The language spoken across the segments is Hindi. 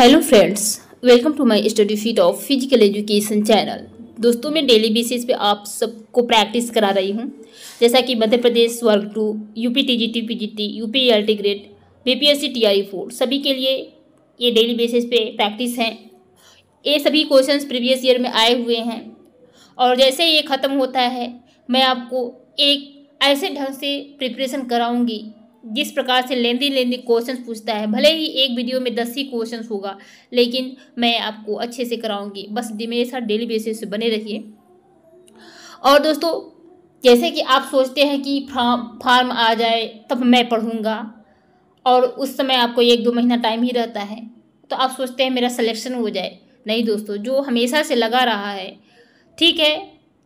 hello friends welcome to my study feet of physical education channel दोस्तों मैं डेली बेसिस पे आप सबको प्रैक्टिस करा रही हूँ जैसा कि मध्य प्रदेश वर्ग two UP TGT PGT UP LT grade BPSC आई फोर सभी के लिए ये डेली बेसिस पे प्रैक्टिस हैं ये सभी क्वेश्चन प्रीवियस ईयर में आए हुए हैं और जैसे ये ख़त्म होता है मैं आपको एक ऐसे ढंग से प्रिपरेशन कराऊँगी जिस प्रकार से लेंदी लेंदी क्वेश्चन पूछता है भले ही एक वीडियो में दस ही क्वेश्चन होगा लेकिन मैं आपको अच्छे से कराऊंगी बस मेरे साथ डेली बेसिस से बने रहिए और दोस्तों जैसे कि आप सोचते हैं कि फार्म फार्म आ जाए तब मैं पढ़ूँगा और उस समय आपको एक दो महीना टाइम ही रहता है तो आप सोचते हैं मेरा सलेक्शन हो जाए नहीं दोस्तों जो हमेशा से लगा रहा है ठीक है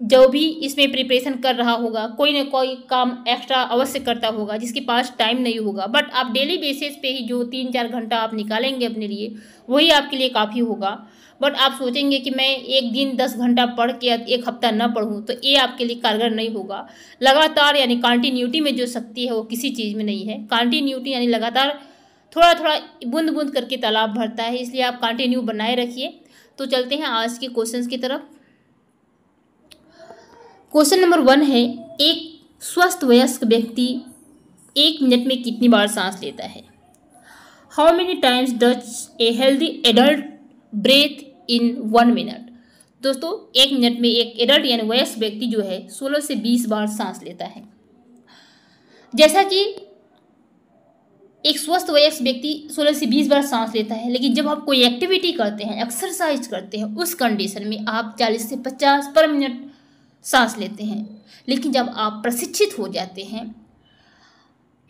जो भी इसमें प्रिपरेशन कर रहा होगा कोई ना कोई काम एक्स्ट्रा अवश्य करता होगा जिसके पास टाइम नहीं होगा बट आप डेली बेसिस पे ही जो तीन चार घंटा आप निकालेंगे अपने लिए वही आपके लिए काफ़ी होगा बट आप सोचेंगे कि मैं एक दिन दस घंटा पढ़ के एक हफ्ता ना पढ़ूँ तो ये आपके लिए कारगर नहीं होगा लगातार यानी कॉन्टीन्यूटी में जो शक्ति है वो किसी चीज़ में नहीं है कॉन्टीन्यूटी यानी लगातार थोड़ा थोड़ा बूंद बूंद करके तालाब भरता है इसलिए आप कंटिन्यू बनाए रखिए तो चलते हैं आज के क्वेश्चंस की तरफ क्वेश्चन नंबर वन है एक स्वस्थ वयस्क व्यक्ति एक मिनट में कितनी बार सांस लेता है how many times does a healthy adult breathe in one minute दोस्तों एक मिनट में एक एडल्ट यानी वयस्क व्यक्ति जो है सोलह से बीस बार सांस लेता है जैसा कि एक स्वस्थ वयस्क व्यक्ति सोलह से बीस बार सांस लेता है लेकिन जब आप कोई एक्टिविटी करते हैं एक्सरसाइज करते हैं उस कंडीशन में आप चालीस से पचास पर मिनट सांस लेते हैं लेकिन जब आप प्रशिक्षित हो जाते हैं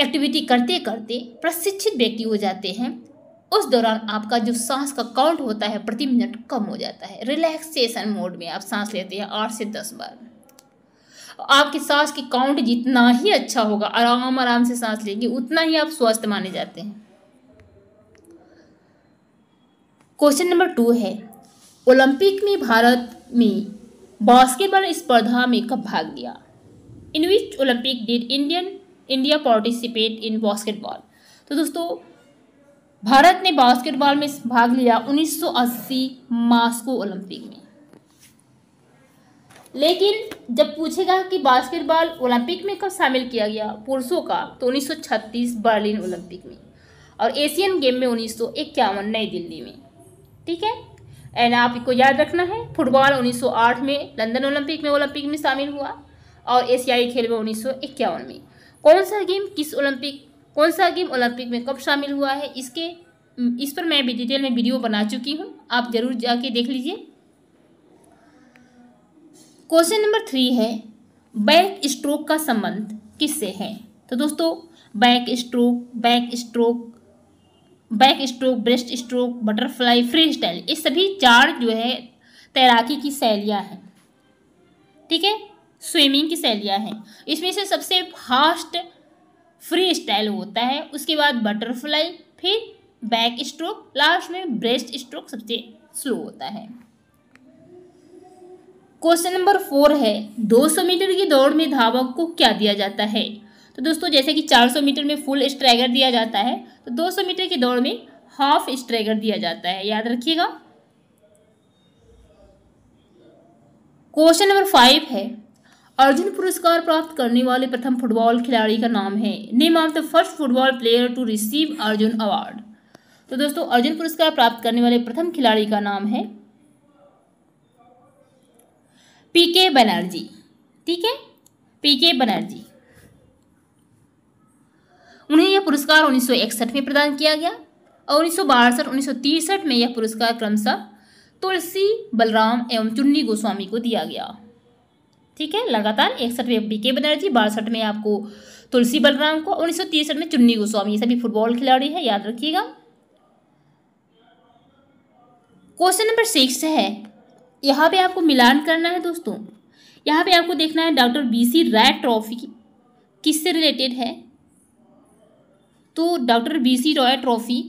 एक्टिविटी करते करते प्रशिक्षित व्यक्ति हो जाते हैं उस दौरान आपका जो सांस का काउंट होता है प्रति मिनट कम हो जाता है रिलैक्सेशन मोड में आप सांस लेते हैं आठ से दस बार आपके सांस की काउंट जितना ही अच्छा होगा आराम आराम से सांस लेंगे उतना ही आप स्वस्थ माने जाते हैं क्वेश्चन नंबर टू है ओलंपिक में भारत में बास्केटबॉल स्पर्धा में कब भाग लिया in which Olympic did Indian India participate in basketball तो दोस्तों भारत ने बास्केटबॉल में भाग लिया 1980 मास्को ओलंपिक में लेकिन जब पूछेगा कि बास्केटबॉल ओलंपिक में कब शामिल किया गया पुरुषों का तो 1936 बर्लिन ओलंपिक में और एशियन गेम में उन्नीस नई दिल्ली में ठीक है एंड आपको याद रखना है फुटबॉल 1908 में लंदन ओलंपिक में ओलंपिक में शामिल हुआ और एशियाई खेल में उन्नीस में कौन सा गेम किस ओलंपिक कौन सा गेम ओलंपिक में कब शामिल हुआ है इसके इस पर मैं भी डिटेल में वीडियो बना चुकी हूँ आप जरूर जाके देख लीजिए क्वेश्चन नंबर थ्री है बैक स्ट्रोक का संबंध किससे है तो दोस्तों backstroke backstroke backstroke breaststroke butterfly freestyle ये सभी चार जो है तैराकी की शैलियाँ हैं ठीक है स्विमिंग की शैलियाँ हैं इसमें से सबसे फास्ट फ्री स्टाइल होता है उसके बाद बटरफ्लाई फिर बैक स्ट्रोक लास्ट में ब्रेस्ट स्ट्रोक सबसे स्लो होता है क्वेश्चन नंबर फोर है 200 मीटर की दौड़ में धावक को क्या दिया जाता है तो दोस्तों जैसे कि 400 मीटर में फुल स्ट्राइगर दिया जाता है तो 200 मीटर की दौड़ में हाफ स्ट्राइगर दिया जाता है याद रखिएगा क्वेश्चन नंबर फाइव है अर्जुन पुरस्कार प्राप्त करने वाले प्रथम फुटबॉल खिलाड़ी का नाम है name of the first football player to receive Arjun award तो दोस्तों अर्जुन पुरस्कार प्राप्त करने वाले प्रथम खिलाड़ी का नाम है पीके बनर्जी ठीक है पीके बनर्जी उन्हें यह पुरस्कार उन्नीस में प्रदान किया गया और उन्नीस सौ बासठ उन्नीस में यह पुरस्कार क्रमशः तुलसी बलराम एवं चुन्नी गोस्वामी को दिया गया ठीक है लगातार इकसठ में बी के बनर्जी बासठ में आपको तुलसी बलराम को उन्नीस सौ तिरसठ में चुन्नी गोस्वामी ये सभी फुटबॉल खिलाड़ी है याद रखिएगा क्वेश्चन नंबर सिक्स है यहाँ पे आपको मिलान करना है दोस्तों यहाँ पे आपको देखना है doctor B C Roy trophy किससे रिलेटेड है तो doctor B C Roy trophy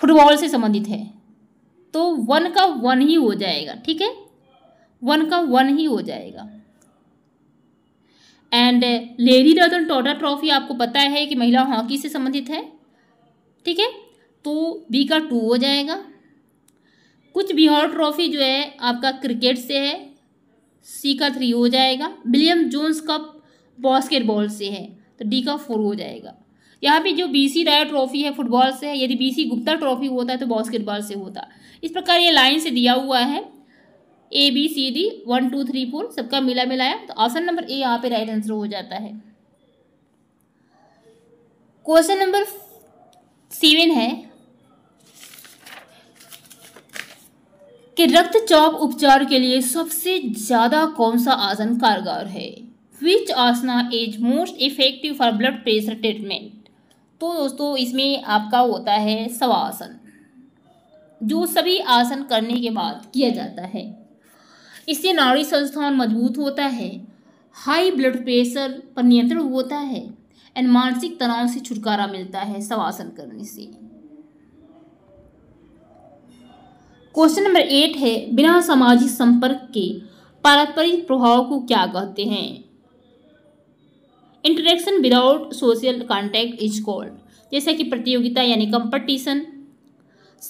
football से संबंधित है तो वन का वन ही हो जाएगा ठीक है वन का वन ही हो जाएगा and lady Ratan Tata trophy आपको पता है कि महिला हॉकी से संबंधित है ठीक है तो बी का टू हो जाएगा कुछ बिहार ट्रॉफी जो है आपका क्रिकेट से है सी का थ्री हो जाएगा विलियम जोन्स कप बास्केटबॉल से है तो डी का फोर हो जाएगा यहाँ पे जो बीसी राय ट्रॉफी है फुटबॉल से है यदि बीसी गुप्ता ट्रॉफी होता है तो बास्केटबॉल से होता इस प्रकार ये लाइन से दिया हुआ है A B C D one two three four सबका मिला मिलाया तो ऑप्शन नंबर ए यहाँ पे राइट आंसर हो जाता है क्वेश्चन नंबर सेवन है कि रक्तचाप उपचार के लिए सबसे ज़्यादा कौन सा आसन कारगर है which asana is most effective for blood pressure treatment तो दोस्तों इसमें आपका होता है सवासन जो सभी आसन करने के बाद किया जाता है इससे नाड़ी संस्थान मजबूत होता है हाई ब्लड प्रेशर पर नियंत्रण होता है एंड मानसिक तनाव से छुटकारा मिलता है सवासन करने से क्वेश्चन नंबर एट है बिना सामाजिक संपर्क के पारस्परिक प्रभाव को क्या कहते हैं interaction without social contact is called जैसे कि प्रतियोगिता यानी कंपटीशन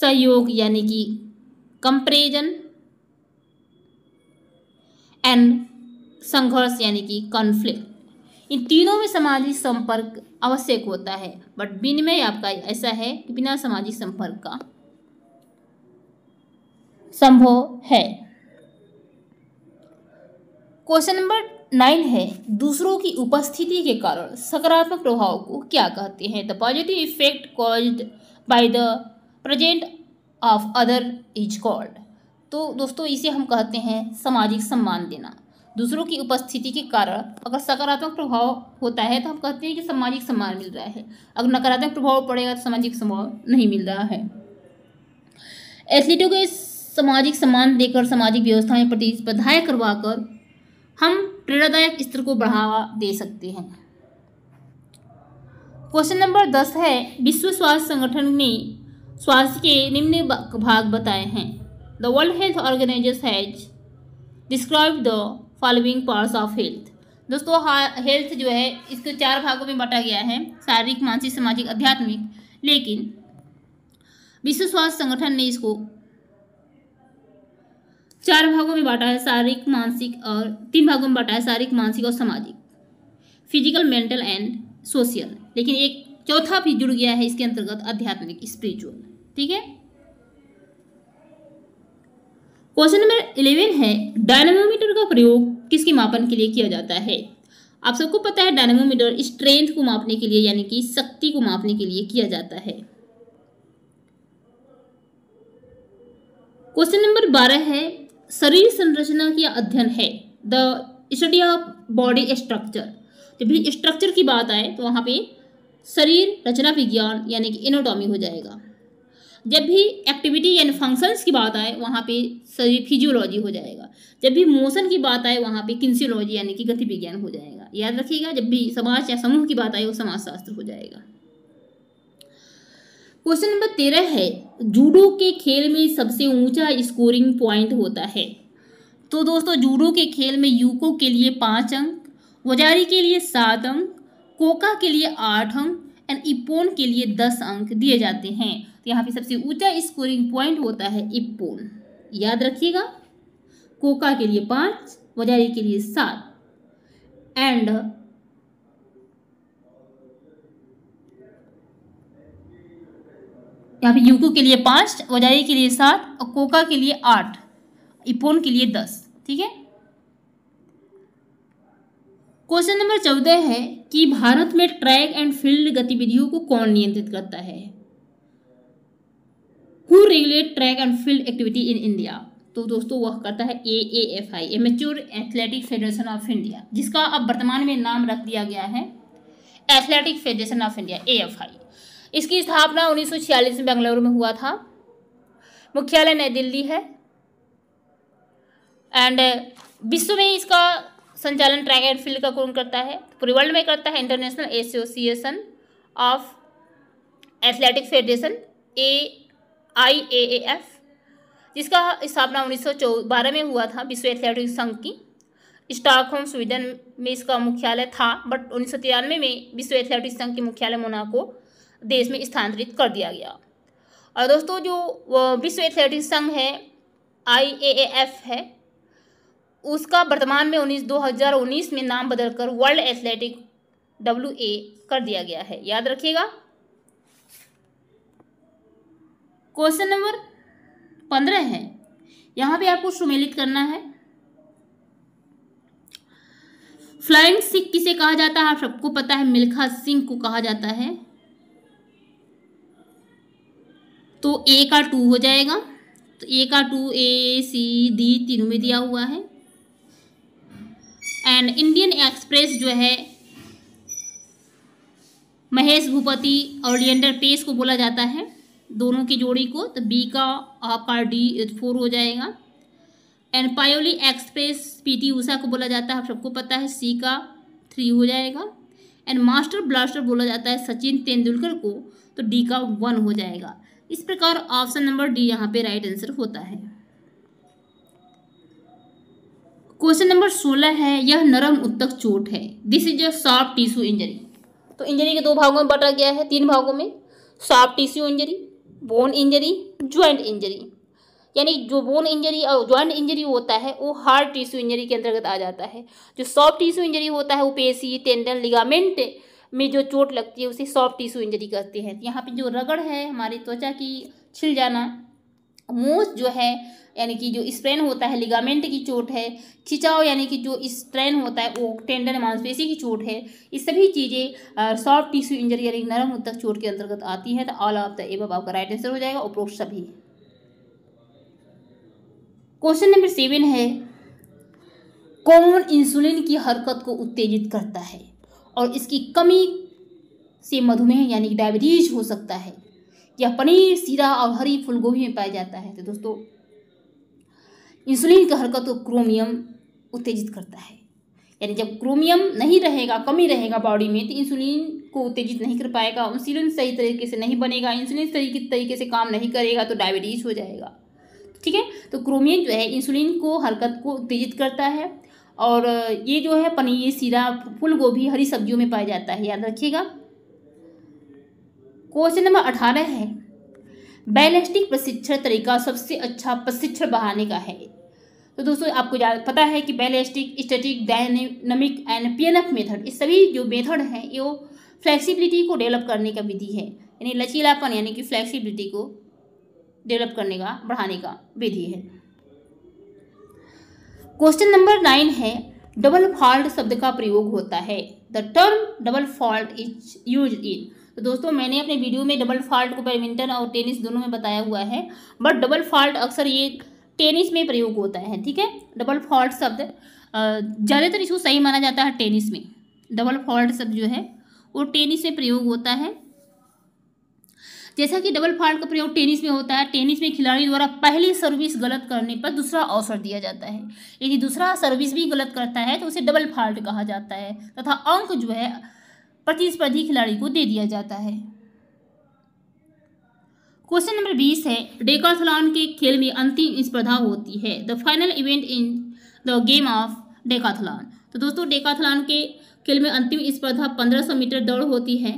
सहयोग यानी कि कंपेरिजन एंड संघर्ष यानी कि कॉन्फ्लिक्ट इन तीनों में सामाजिक संपर्क आवश्यक होता है बट विनिमय आपका ऐसा है कि बिना सामाजिक संपर्क का संभव है क्वेश्चन नंबर नाइन है दूसरों की उपस्थिति के कारण सकारात्मक प्रभाव को क्या कहते हैं the positive effect caused by the present of other is called तो दोस्तों इसे हम कहते हैं सामाजिक सम्मान देना दूसरों की उपस्थिति के कारण अगर सकारात्मक प्रभाव होता है तो हम कहते हैं कि सामाजिक सम्मान मिल रहा है अगर नकारात्मक प्रभाव पड़ेगा तो सामाजिक सम्मान नहीं मिल रहा है एथलीटों के सामाजिक सम्मान देकर सामाजिक व्यवस्था में प्रतिस्पर्धाएँ करवाकर हम प्रेरणादायक स्तर को बढ़ावा दे सकते हैं क्वेश्चन नंबर दस है विश्व स्वास्थ्य संगठन ने स्वास्थ्य के निम्न भाग बताए हैं the World Health Organization has describe the following parts of health दोस्तों हेल्थ जो है इसको चार भागों में बांटा गया है शारीरिक मानसिक सामाजिक आध्यात्मिक लेकिन विश्व स्वास्थ्य संगठन ने इसको चार भागों में बांटा है शारीरिक मानसिक और तीन भागों में बांटा है शारीरिक मानसिक और सामाजिक फिजिकल मेंटल एंड सोशल लेकिन एक चौथा भी जुड़ गया है इसके अंतर्गत आध्यात्मिक स्पिरिचुअल ठीक है क्वेश्चन नंबर इलेवन है डायनेमोमीटर का प्रयोग किसके मापन के लिए किया जाता है आप सबको पता है डायनेमोमीटर स्ट्रेंथ को मापने के लिए यानी कि शक्ति को मापने के लिए किया जाता है क्वेश्चन नंबर बारह है शरीर संरचना की अध्ययन है the study of body structure जब भी स्ट्रक्चर की बात आए तो वहाँ पे शरीर रचना विज्ञान यानी कि एनाटॉमी हो जाएगा जब भी एक्टिविटी यानी फंक्शंस की बात आए वहाँ पे शरीर फिजियोलॉजी हो जाएगा जब भी मोशन की बात आए वहाँ पे किन्सियोलॉजी यानी कि गति विज्ञान हो जाएगा याद रखिएगा जब भी समाज या समूह की बात आए वो समाजशास्त्र हो जाएगा क्वेश्चन नंबर तेरह है जूडो के खेल में सबसे ऊंचा स्कोरिंग पॉइंट होता है तो दोस्तों जूडो के खेल में यूको के लिए पाँच अंक वजारी के लिए सात अंक कोका के लिए आठ अंक एंड इपोन के लिए दस अंक दिए जाते हैं तो यहाँ पे सबसे ऊंचा स्कोरिंग पॉइंट होता है इपोन याद रखिएगा कोका के लिए पाँच वजारी के लिए सात एंड यहाँ पे यूको के लिए पाँच वजाई के लिए सात और कोका के लिए आठ इपोन के लिए दस ठीक है क्वेश्चन नंबर चौदह है कि भारत में ट्रैक एंड फील्ड गतिविधियों को कौन नियंत्रित करता है who regulate track and field activity in India तो दोस्तों वह करता है A A F I amateur athletic federation of India जिसका अब वर्तमान में नाम रख दिया गया है athletic federation of India A F I इसकी स्थापना उन्नीस में बेंगलुरु में हुआ था मुख्यालय नई दिल्ली है एंड uh, विश्व में इसका संचालन ट्रैक एंड फील्ड का कौन करता है पूरे वर्ल्ड में करता है international association of athletic federation A I A F जिसका स्थापना उन्नीस बारह में हुआ था विश्व एथलेटिक संघ की स्टॉकहोम स्वीडन में इसका मुख्यालय था बट उन्नीस तिरानवे में विश्व एथलेटिक संघ के मुख्यालय मोनाको देश में स्थानांतरित कर दिया गया और दोस्तों जो विश्व एथलेटिक्स संघ है आई है उसका वर्तमान में उन्नीस 2019 में नाम बदलकर वर्ल्ड एथलेटिक डब्ल्यू ए कर दिया गया है याद रखिएगा क्वेश्चन नंबर पंद्रह है यहाँ पे आपको सुमेलित करना है फ्लाइंग सिख किसे कहा जाता है आप सबको पता है मिल्खा सिंह को कहा जाता है तो ए का टू हो जाएगा तो ए का टू ए सी डी तीनों में दिया हुआ है एंड इंडियन एक्सप्रेस जो है महेश भूपति और लियंडर पेस को बोला जाता है दोनों की जोड़ी को तो बी का आपका डी फोर हो जाएगा and Payyoli express P T Usha बोला जाता है आप सबको पता है सी का थ्री हो जाएगा एंड मास्टर ब्लास्टर बोला जाता है सचिन तेंदुलकर को तो डी का वन हो जाएगा इस प्रकार ऑप्शन नंबर डी यहाँ पे राइट आंसर होता है क्वेश्चन नंबर सोलह है यह नरम उत्तक चोट है this is a soft tissue injury तो इंजरी के दो भागों में बांटा गया है तीन भागों में soft tissue injury bone injury joint injury यानी जो बोन इंजरी और ज्वाइंट इंजरी होता है वो हार्ड टिश्यू इंजरी के अंतर्गत आ जाता है जो सॉफ्ट टिश्यू इंजरी होता है वो पेशी टेंडन लिगामेंट में जो चोट लगती है उसे सॉफ्ट टिश्यू इंजरी कहते हैं यहाँ पे जो रगड़ है हमारी त्वचा की छिल जाना मोस जो है यानी कि जो स्ट्रेन होता है लिगामेंट की चोट है खिंचाव यानी कि जो स्ट्रेन होता है वो टेंडन मांसपेशी की चोट है ये सभी चीज़ें सॉफ्ट टिश्यू इंजरी यानी नरम उत्तक चोट के अंतर्गत आती है तो ऑल ऑफ द एबब आपका राइट आंसर हो जाएगा उपरोक्त सभी क्वेश्चन नंबर सेवन है कॉमन इंसुलिन की हरकत को उत्तेजित करता है और इसकी कमी से मधुमेह यानी डायबिटीज हो सकता है या पनीर सीरा और हरी फूलगोभी में पाया जाता है तो दोस्तों इंसुलिन की हरकत को क्रोमियम उत्तेजित करता है यानी जब क्रोमियम नहीं रहेगा कमी रहेगा बॉडी में तो इंसुलिन को उत्तेजित नहीं कर पाएगा इंसुलिन सही तरीके से नहीं बनेगा इंसुलिन सही तरीके से काम नहीं करेगा तो डायबिटीज हो जाएगा ठीक है तो क्रोमियम जो है इंसुलिन को हरकत को उत्तेजित करता है और ये जो है पनीर सीरा फूल गोभी हरी सब्जियों में पाया जाता है याद रखिएगा क्वेश्चन नंबर अठारह है बैलिस्टिक प्रशिक्षण तरीका सबसे अच्छा प्रशिक्षण बढ़ाने का है तो दोस्तों आपको पता है कि ballistic static dynamic and P F method इस सभी जो मेथड हैं ये फ्लेक्सिबिलिटी को डेवलप करने का विधि है यानी लचीलापन यानी कि फ्लेक्सिबिलिटी को डेवलप करने का बढ़ाने का विधि है क्वेश्चन नंबर नाइन है डबल फॉल्ट शब्द का प्रयोग होता है the term double fault is use in तो दोस्तों मैंने अपने वीडियो में डबल फॉल्ट को बैडमिंटन और टेनिस दोनों में बताया हुआ है बट डबल फॉल्ट अक्सर ये टेनिस में प्रयोग होता है ठीक है डबल फॉल्ट शब्द ज़्यादातर इसको सही माना जाता है टेनिस में डबल फॉल्ट शब्द जो है वो टेनिस में प्रयोग होता है जैसा कि डबल फॉल्ट का प्रयोग टेनिस में होता है टेनिस में खिलाड़ी द्वारा पहली सर्विस गलत करने पर दूसरा अवसर दिया जाता है यदि दूसरा सर्विस भी गलत करता है तो उसे डबल फॉल्ट कहा जाता है तथा अंक जो है प्रतिस्पर्धी खिलाड़ी को दे दिया जाता है क्वेश्चन नंबर बीस है डेकाथलॉन के खेल में अंतिम स्पर्धा होती है the final event in the game of decathlon तो दोस्तों डेकाथलॉन के खेल में अंतिम स्पर्धा पंद्रह सौ मीटर दौड़ होती है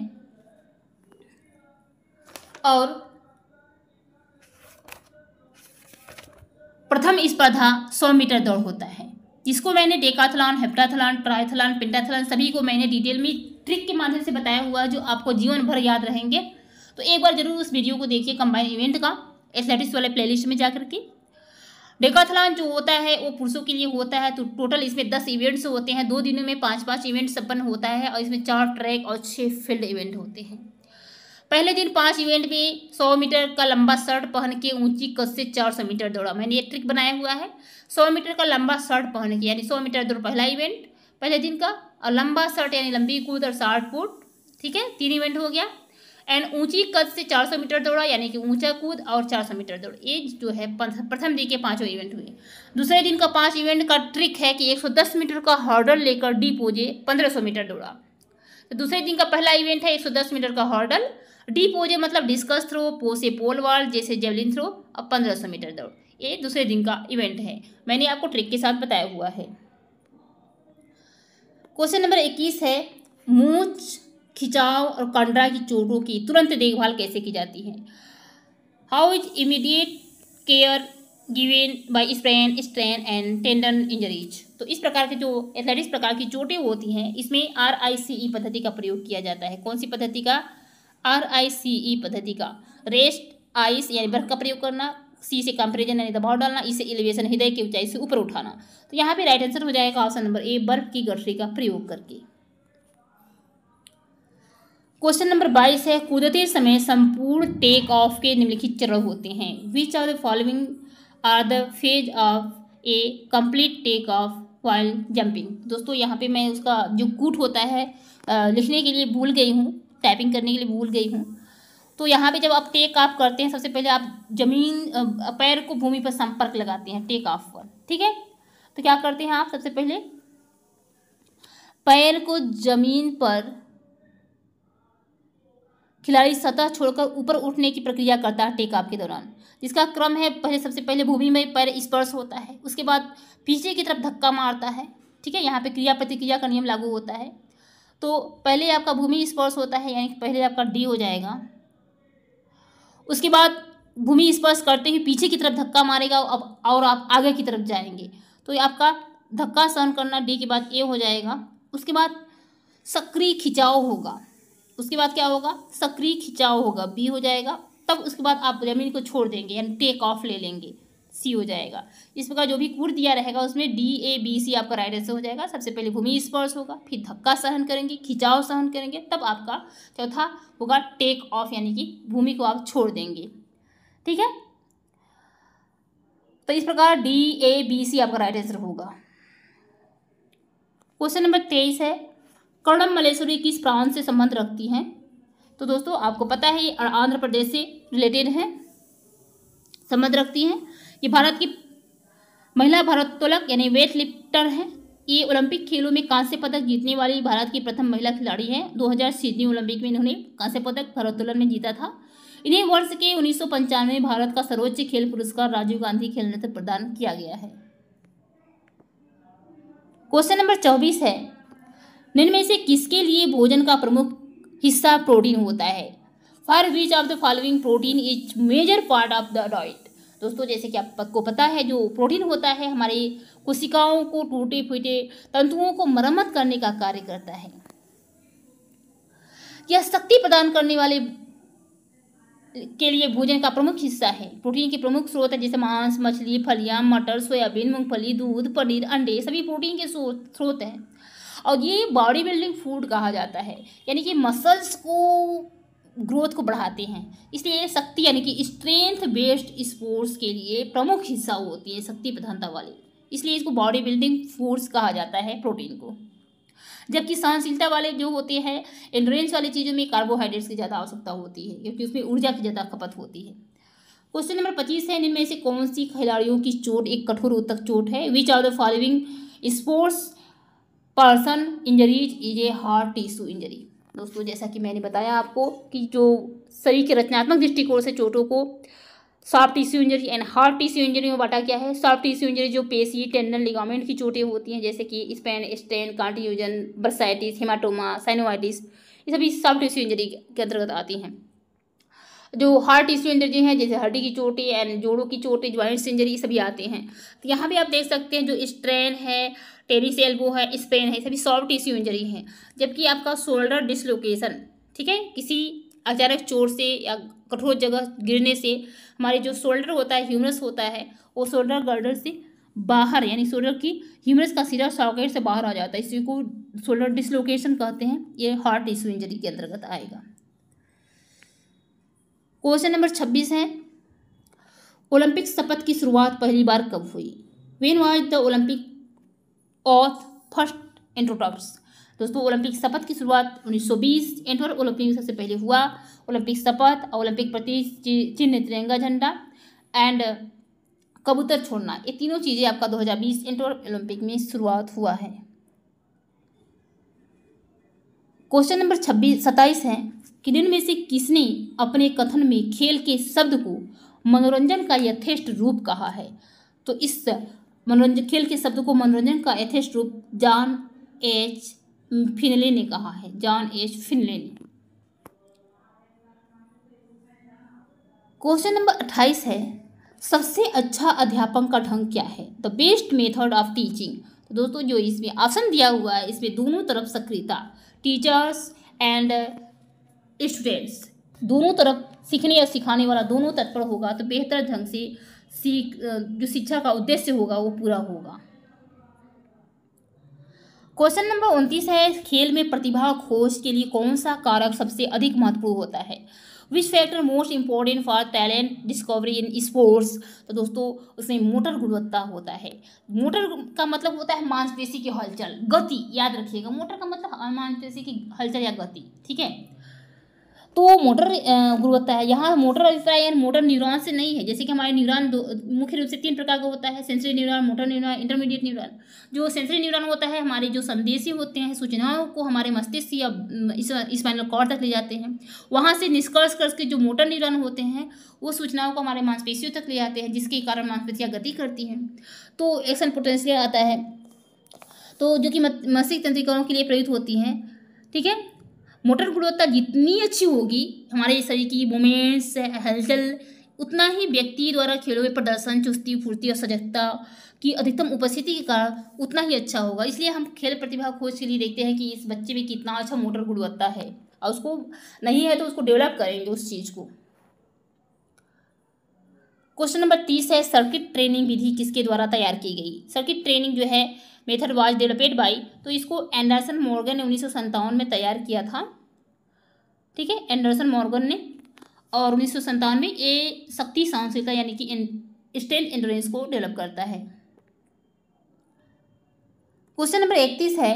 और प्रथम स्पर्धा सौ मीटर दौड़ होता है जिसको मैंने डेकाथलॉन हेप्टाथलॉन ट्राइथलॉन पिंटाथलान सभी को मैंने डिटेल में ट्रिक के माध्यम से बताया हुआ है जो आपको जीवन भर याद रहेंगे तो एक बार जरूर उस वीडियो को देखिए कंबाइन इवेंट का एथलेटिक्स वाले प्लेलिस्ट में जाकर के डेकाथलॉन जो होता है वो पुरुषों के लिए होता है तो टोटल इसमें दस इवेंट्स होते हैं दो दिनों में पाँच पाँच इवेंट संपन्न होता है और इसमें चार ट्रैक और छः फील्ड इवेंट होते हैं पहले दिन पांच इवेंट में सौ मीटर का लंबा शर्ट पहन के ऊंची कद से चार सौ मीटर दौड़ा मैंने ये ट्रिक बनाया हुआ है सौ मीटर का लंबा शर्ट पहन के यानी सौ मीटर दौड़ पहला इवेंट पहले दिन का और लंबा शर्ट यानी लंबी कूद और शार्ट फुट ठीक है तीन इवेंट हो गया एंड ऊंची कद से चार सौ मीटर दौड़ा यानी कि ऊंचा कूद और चार सौ मीटर दौड़ ये जो है प्रथम दिन के पांचों इवेंट हुए दूसरे दिन का पांच इवेंट का ट्रिक है कि एक सौ दस मीटर का हॉर्डल लेकर डी पोजे पंद्रह सौ मीटर दौड़ा तो दूसरे दिन का पहला इवेंट है एक सौ दस मीटर का हॉर्डल डी पोजे मतलब डिस्कस थ्रो पो से पोल वाल जैसे जेवलिन थ्रो और पंद्रह सौ मीटर दौड़ ये दूसरे दिन का इवेंट है मैंने आपको ट्रिक के साथ बताया हुआ है क्वेश्चन नंबर इक्कीस है मूछ खिंचाव और कंडरा की चोटों की तुरंत देखभाल कैसे की जाती है how is immediate care given by sprain strain and tendon injuries तो इस प्रकार के जो एथलेटिक्स प्रकार की चोटें होती हैं इसमें आर आई सी ई पद्धति का प्रयोग किया जाता है कौन सी पद्धति का आर आई सी ई पद्धति का रेस्ट आइस यानी बर्फ का प्रयोग करना सी से कंपेरिजन यानी दबाव डालना इसे एलिवेशन हृदय की ऊंचाई से ऊपर उठाना तो यहाँ पे राइट आंसर हो जाएगा ऑप्शन नंबर ए बर्फ की गठरी का प्रयोग करके क्वेश्चन नंबर बाईस है कुदरती समय संपूर्ण टेक ऑफ के निम्नलिखित चरण होते हैं which are the following are the phase of a complete take off while jumping दोस्तों यहाँ पे मैं उसका जो कूट होता है लिखने के लिए भूल गई हूँ टाइपिंग करने के लिए भूल गई हूँ तो यहाँ पे जब आप टेक ऑफ करते हैं सबसे पहले आप जमीन पैर को भूमि पर संपर्क लगाते हैं टेक ऑफ पर ठीक है तो क्या करते हैं आप सबसे पहले पैर को जमीन पर खिलाड़ी सतह छोड़कर ऊपर उठने की प्रक्रिया करता है टेक ऑफ के दौरान जिसका क्रम है पहले सबसे पहले भूमि में पैर स्पर्श होता है उसके बाद पीछे की तरफ धक्का मारता है ठीक है यहाँ पे क्रिया प्रतिक्रिया का नियम लागू होता है तो पहले आपका भूमि स्पर्श होता है यानी पहले आपका डी हो जाएगा उसके बाद भूमि स्पर्श करते हुए पीछे की तरफ धक्का मारेगा अब और आप आगे की तरफ जाएंगे तो आपका धक्का सहन करना डी के बाद ए हो जाएगा उसके बाद सक्रिय खिंचाव होगा उसके बाद क्या होगा सक्रिय खिंचाव होगा बी हो जाएगा तब उसके बाद आप ज़मीन को छोड़ देंगे यानी टेक ऑफ ले लेंगे सी हो जाएगा इस प्रकार जो भी कोड दिया रहेगा उसमें डी ए बी सी आपका राइट आंसर हो जाएगा सबसे पहले भूमि स्पर्श होगा फिर धक्का सहन करेंगे खिंचाव सहन करेंगे तब आपका चौथा होगा टेक ऑफ यानी कि भूमि को आप छोड़ देंगे ठीक है तो इस प्रकार डी ए बी सी आपका राइट आंसर होगा क्वेश्चन नंबर तेईस है कर्णम मलेश्वरी किस प्रांत से संबंध रखती हैं तो दोस्तों आपको पता है ये आंध्र प्रदेश से रिलेटेड हैं संबंध रखती हैं ये भारत की महिला भारोत्तोलक यानी वेट लिफ्टर है ये ओलंपिक खेलों में कांस्य पदक जीतने वाली भारत की प्रथम महिला खिलाड़ी है 2000 सिडनी ओलंपिक में इन्होंने कांस्य पदक भारोत्तोलन में जीता था इन्हें वर्ष के उन्नीस में भारत का सर्वोच्च खेल पुरस्कार राजीव गांधी खेल रत्न प्रदान किया गया है क्वेश्चन नंबर चौबीस है निम्न से किसके लिए भोजन का प्रमुख हिस्सा प्रोटीन होता है for which of the following protein is major part of the diet दोस्तों जैसे कि आपको पता है जो प्रोटीन होता है हमारी कोशिकाओं को टूटे फूटे तंतुओं को मरम्मत करने का कार्य करता है यह शक्ति प्रदान करने वाले के लिए भोजन का प्रमुख हिस्सा है प्रोटीन के प्रमुख स्रोत है जैसे मांस मछली फलियां मटर सोयाबीन मूंगफली दूध पनीर अंडे सभी प्रोटीन के स्रोत हैं और ये बॉडी बिल्डिंग फूड कहा जाता है यानी कि मसल्स को ग्रोथ को बढ़ाते हैं इसलिए शक्ति यानी कि स्ट्रेंथ बेस्ड स्पोर्ट्स के लिए प्रमुख हिस्सा होती है शक्ति प्रधानता वाली इसलिए इसको बॉडी बिल्डिंग फोर्स कहा जाता है प्रोटीन को जबकि सहनशीलता वाले जो होते हैं एंड्रेंस वाली चीज़ों में कार्बोहाइड्रेट्स की ज़्यादा आवश्यकता होती है क्योंकि उसमें ऊर्जा की ज़्यादा खपत होती है क्वेश्चन नंबर पच्चीस है इनमें से कौन सी खिलाड़ियों की चोट एक कठोर उत्तक चोट है which are the following sports person injuries is a hard tissue injury दोस्तों जैसा कि मैंने बताया आपको कि जो शरीर के रचनात्मक दृष्टिकोण से चोटों को soft tissue injury and hard tissue injury में बांटा गया है सॉफ्ट टिश्यू इंजरी जो पेशी टेंडन लिगामेंट की चोटें होती हैं जैसे कि sprain strain contusion bursitis haematoma synovitis ये सभी सॉफ्ट टिश्यू इंजरी के अंतर्गत आती हैं जो हार्ट इश्यू इंजरी हैं जैसे हड्डी की चोटें एंड जोड़ों की चोटी ज्वाइंट्स इंजरी ये सभी आते हैं तो यहाँ भी आप देख सकते हैं जो स्ट्रेन है टेरिस एल्बो है स्पेन है सभी सॉफ्ट टिश्यू इंजरी हैं जबकि आपका शोल्डर डिसलोकेशन ठीक है किसी अचानक चोट से या कठोर जगह गिरने से हमारे जो शोल्डर होता है ह्यूमरस होता है वो शोल्डर गर्डर से बाहर यानी शोल्डर की ह्यूमरस का सिरा सॉकेट से बाहर आ जाता है इसी को शोल्डर डिसलोकेशन कहते हैं ये हार्ट इश्यू इंजरी के अंतर्गत आएगा क्वेश्चन नंबर छब्बीस है ओलंपिक शपथ की शुरुआत पहली बार कब हुई when was the Olympic oath first introduced दोस्तों ओलंपिक शपथ की शुरुआत 1920 एंटवर ओलंपिक सबसे पहले हुआ ओलंपिक शपथ ओलंपिक प्रतीक चिन्ह तिरंगा झंडा एंड कबूतर छोड़ना ये तीनों चीज़ें आपका 2020 एंटवर ओलंपिक में शुरुआत हुआ है क्वेश्चन नंबर छब्बीस सत्ताईस है कि इनमें से किसने अपने कथन में खेल के शब्द को मनोरंजन का यथेष्ट रूप कहा है तो इस मनोरंजन खेल के शब्द को मनोरंजन का यथेष्ट रूप जॉन एच फिनले ने कहा है जॉन एच फिनले ने क्वेश्चन नंबर अट्ठाईस है सबसे अच्छा अध्यापन का ढंग क्या है the best method of teaching तो दोस्तों जो इसमें ऑप्शन दिया हुआ है इसमें दोनों तरफ सक्रियता टीचर्स एंड स्टूडेंट्स दोनों तरफ सीखने या सिखाने वाला दोनों तत्पर होगा तो बेहतर ढंग से सीख जो शिक्षा का उद्देश्य होगा वो पूरा होगा क्वेश्चन नंबर उनतीस है खेल में प्रतिभा खोज के लिए कौन सा कारक सबसे अधिक महत्वपूर्ण होता है which factor most important for talent discovery in sports तो दोस्तों उसमें मोटर गुणवत्ता होता है मोटर का मतलब होता है मांसपेशी की हलचल गति याद रखिएगा मोटर का मतलब मांसपेशी की हलचल या गति ठीक है तो मोटर गुणवत्ता है यहाँ मोटर अभिप्राय मोटर न्यूरॉन से नहीं है जैसे कि हमारे न्यूरॉन मुख्य रूप से तीन प्रकार का होता है sensory neuron motor neuron intermediate neuron जो सेंसरी न्यूरॉन होता है हमारे जो संदेशी होते हैं सूचनाओं को हमारे मस्तिष्क या इस स्पाइनल कॉर्ड तक ले जाते हैं वहाँ से निष्कर्ष करके जो मोटर न्यूरॉन होते हैं वो सूचनाओं को हमारे मांसपेशियों तक ले जाते हैं जिसके कारण मांसपेशियाँ गति करती हैं तो एक्शन पोटेंशियल आता है तो जो कि मस्तिष्क तंत्रिकाओं के लिए प्रयुक्त होती हैं ठीक है मोटर गुणवत्ता जितनी अच्छी होगी हमारे शरीर की मूवमेंट्स हलचल उतना ही व्यक्ति द्वारा खेलों में प्रदर्शन चुस्ती फुर्ती और सजगता की अधिकतम उपस्थिति के कारण उतना ही अच्छा होगा इसलिए हम खेल प्रतिभा खोज के लिए देखते हैं कि इस बच्चे में कितना अच्छा मोटर गुणवत्ता है और उसको नहीं है तो उसको डेवलप करेंगे उस चीज़ को क्वेश्चन नंबर तीस है सर्किट ट्रेनिंग विधि किसके द्वारा तैयार की गई सर्किट ट्रेनिंग जो है मेथड वाज डेवलपेड बाई तो इसको एंडरसन मॉर्गन ने उन्नीस में तैयार किया था ठीक है एंडरसन मॉर्गन ने और उन्नीस में ये शक्ति सांसिलता यानी कि स्टेन इंड्योरेंस को डेवलप करता है क्वेश्चन नंबर इकतीस है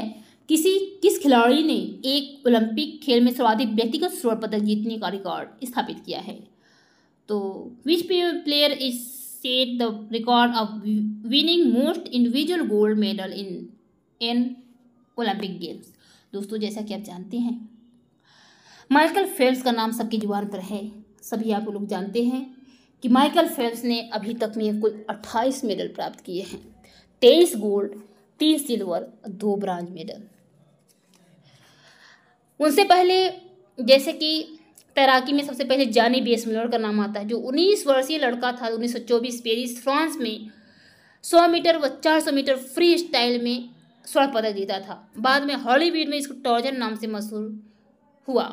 किसी किस खिलाड़ी ने एक ओलंपिक खेल में सर्वाधिक व्यक्तिगत स्वर्ण पदक जीतने का रिकॉर्ड स्थापित किया है तो which player is set the record of winning most individual gold medal in in Olympic games दोस्तों जैसा कि आप जानते हैं माइकल फेल्स का नाम सबकी जुबान पर है सभी आप लोग जानते हैं कि माइकल फेल्स ने अभी तक में कुल 28 मेडल प्राप्त किए हैं तेईस गोल्ड तीन सिल्वर दो ब्रांज मेडल उनसे पहले जैसे कि तैराकी में सबसे पहले जानी मिलोर का नाम आता है जो उन्नीस वर्षीय लड़का था उन्नीस सौ चौबीस पेरिस फ्रांस में सौ मीटर व चार सौ मीटर फ्री स्टाइल में स्वर्ण पदक जीता था बाद में हॉलीवुड में इसको टॉर्जन नाम से मशहूर हुआ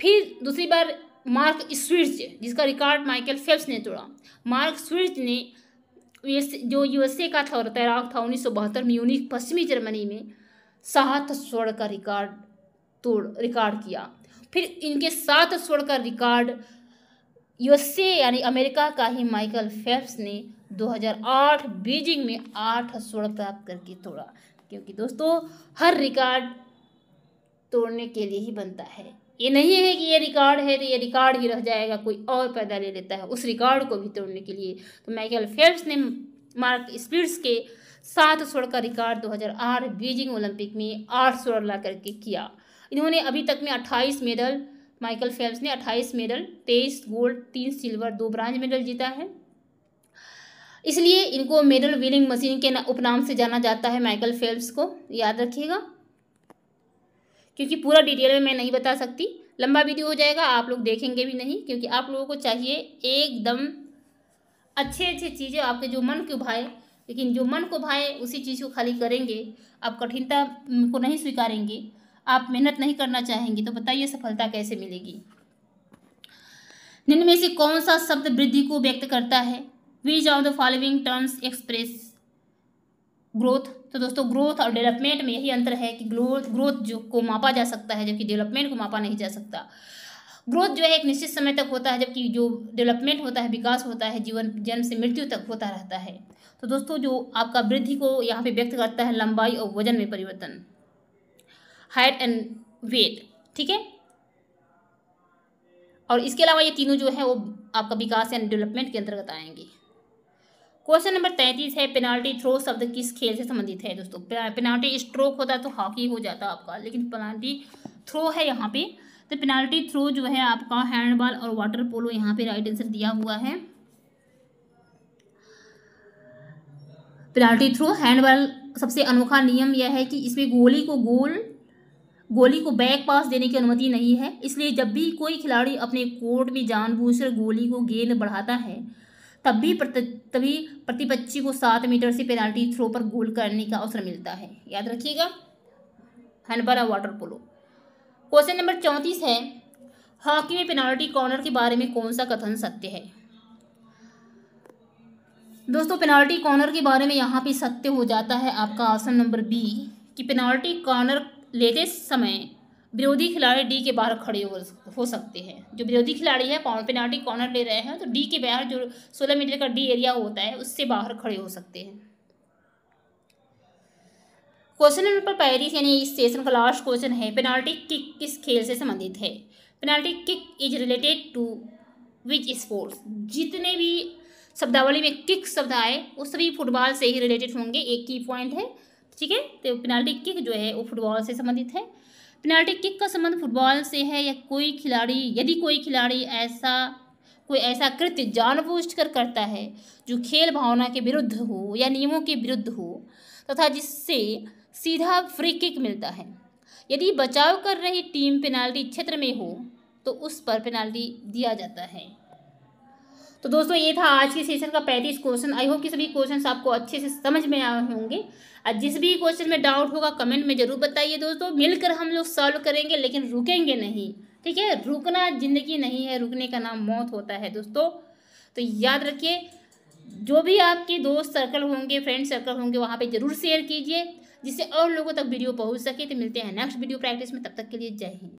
फिर दूसरी बार मार्क स्विर्च जिसका रिकॉर्ड माइकल फेप्स ने तोड़ा मार्क स्विर्च ने जो यूएसए का था और तैराक था उन्नीस सौ बहत्तर म्यूनिक पश्चिमी जर्मनी में सात स्वर्ण का रिकॉर्ड तोड़ रिकॉर्ड किया फिर इनके सात स्वर का रिकॉर्ड यूएसए यानी अमेरिका का ही माइकल फेप्स ने 2008 बीजिंग में आठ स्वर्ण प्राप्त करके तोड़ा क्योंकि दोस्तों हर रिकॉर्ड तोड़ने के लिए ही बनता है ये नहीं है कि ये रिकॉर्ड है तो ये रिकॉर्ड ही रह जाएगा कोई और पैदा ले लेता है उस रिकॉर्ड को भी तोड़ने के लिए तो माइकल फेप्स ने मार्क स्पीड्स के सात स्वर का रिकॉर्ड 2008 बीजिंग ओलंपिक में आठ स्वर ला करके किया इन्होंने अभी तक में अट्ठाईस मेडल माइकल फेल्प्स ने अट्ठाईस मेडल तेईस गोल्ड तीन सिल्वर दो ब्रांज मेडल जीता है इसलिए इनको मेडल विनिंग मशीन के उपनाम से जाना जाता है माइकल फेल्प्स को याद रखिएगा क्योंकि पूरा डिटेल में मैं नहीं बता सकती लंबा वीडियो हो जाएगा आप लोग देखेंगे भी नहीं क्योंकि आप लोगों को चाहिए एकदम अच्छे अच्छे चीज़ें आपके जो मन को भाए लेकिन जो मन को भाए उसी चीज़ को खाली करेंगे आप कठिनता को नहीं स्वीकारेंगे आप मेहनत नहीं करना चाहेंगे तो बताइए सफलता कैसे मिलेगी निम्न में से कौन सा शब्द वृद्धि को व्यक्त करता है which of the following terms express growth तो दोस्तों ग्रोथ और डेवलपमेंट में यही अंतर है कि ग्रोथ ग्रोथ जो को मापा जा सकता है जबकि डेवलपमेंट को मापा नहीं जा सकता ग्रोथ जो है एक निश्चित समय तक होता है जबकि जो डेवलपमेंट होता है विकास होता है जीवन जन्म से मृत्यु तक होता रहता है तो दोस्तों जो आपका वृद्धि को यहाँ पे व्यक्त करता है लंबाई और वजन में परिवर्तन हाइट एंड वेट ठीक है और इसके अलावा ये तीनों जो है वो आपका विकास एंड डेवलपमेंट के अंतर्गत आएंगे क्वेश्चन नंबर तैंतीस है पेनाल्टी थ्रो शब्द किस खेल से संबंधित है दोस्तों पेनाल्टी स्ट्रोक होता तो हॉकी हो जाता आपका लेकिन पेनाल्टी थ्रो है यहाँ पे तो पेनाल्टी थ्रो जो है आपका हैंडबॉल और वाटर पोलो यहाँ पे राइट आंसर दिया हुआ है पेनाल्टी थ्रो हैंडबॉल सबसे अनोखा नियम यह है कि इसमें गोली को गोल गोली को बैक पास देने की अनुमति नहीं है इसलिए जब भी कोई खिलाड़ी अपने कोर्ट में जानबूझकर गोली को गेंद बढ़ाता है तब भी प्रति तभी प्रतिपक्षी को सात मीटर से पेनाल्टी थ्रो पर गोल करने का अवसर मिलता है याद रखिएगा हनबरा वाटर पोलो क्वेश्चन नंबर चौंतीस है हॉकी में पेनाल्टी कॉर्नर के बारे में कौन सा कथन सत्य है दोस्तों पेनाल्टी कॉर्नर के बारे में यहाँ पे सत्य हो जाता है आपका ऑप्शन नंबर बी कि पेनाल्टी कॉर्नर लेते समय विरोधी खिलाड़ी डी के बाहर खड़े हो सकते हैं जो विरोधी खिलाड़ी है पावर पेनाल्टी कॉर्नर ले रहे हैं तो डी के बाहर जो सोलह मीटर का डी एरिया होता है उससे बाहर खड़े हो सकते हैं क्वेश्चन नंबर पैरिस यानी इस सेशन का लास्ट क्वेश्चन है पेनाल्टी किक किस खेल से संबंधित है penalty kick is related to which sports जितने भी शब्दावली में किक शब्द आए वो सभी फुटबॉल से ही रिलेटेड होंगे एक की पॉइंट है ठीक है तो पेनाल्टी किक जो है वो फुटबॉल से संबंधित है पेनाल्टी किक का संबंध फुटबॉल से है या कोई खिलाड़ी यदि कोई खिलाड़ी ऐसा कोई ऐसा कृत्य जानबूझ कर करता है जो खेल भावना के विरुद्ध हो या नियमों के विरुद्ध हो तथा तो जिससे सीधा फ्री किक मिलता है यदि बचाव कर रही टीम पेनाल्टी क्षेत्र में हो तो उस पर पेनाल्टी दिया जाता है तो दोस्तों ये था आज के सेशन का पैंतीस क्वेश्चन आई होप कि सभी क्वेश्चन आपको अच्छे से समझ में आए होंगे और जिस भी क्वेश्चन में डाउट होगा कमेंट में जरूर बताइए दोस्तों मिलकर हम लोग सॉल्व करेंगे लेकिन रुकेंगे नहीं ठीक है रुकना ज़िंदगी नहीं है रुकने का नाम मौत होता है दोस्तों तो याद रखिए जो भी आपके दोस्त सर्कल होंगे फ्रेंड सर्कल होंगे वहाँ पर ज़रूर शेयर कीजिए जिससे और लोगों तक वीडियो पहुँच सके तो मिलते हैं नेक्स्ट वीडियो प्रैक्टिस में तब तक के लिए जय हिंद